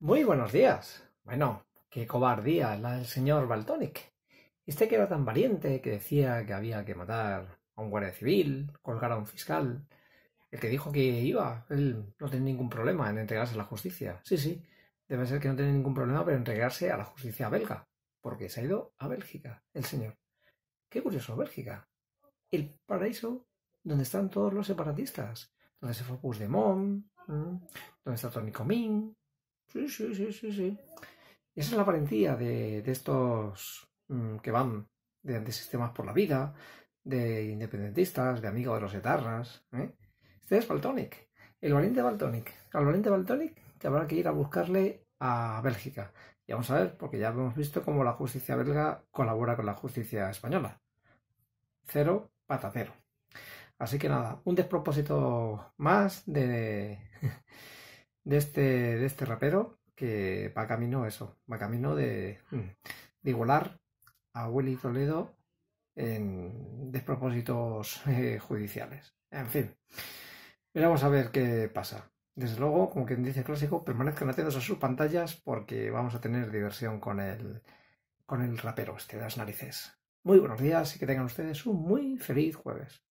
Muy buenos días. Bueno, qué cobardía la del señor Baltonic. Este que era tan valiente, que decía que había que matar a un guardia civil, colgar a un fiscal, el que dijo que iba, él no tiene ningún problema en entregarse a la justicia. Sí, sí, debe ser que no tiene ningún problema para entregarse a la justicia belga, porque se ha ido a Bélgica, el señor. Qué curioso, Bélgica. El paraíso donde están todos los separatistas, donde se fue Puigdemont, donde está Tony Comín, Sí, sí, sí, sí, sí. Esa es la valentía de, estos mm, que van de antisistemas por la vida, de independentistas, de amigos de los etarras. ¿eh? Este es Baltonic, el valiente Baltonic. Al valiente Baltonic que habrá que ir a buscarle a Bélgica. Y vamos a ver, porque ya hemos visto cómo la justicia belga colabora con la justicia española. Cero patatero. Así que nada, un despropósito más de, de este, de este rapero que va camino eso, va camino de, hmm. de igualar a Willy Toledo en despropósitos eh, judiciales. En fin, vamos a ver qué pasa. Desde luego, como quien dice clásico, permanezcan atentos a sus pantallas porque vamos a tener diversión con el, con el rapero este de las narices. Muy buenos días y que tengan ustedes un muy feliz jueves.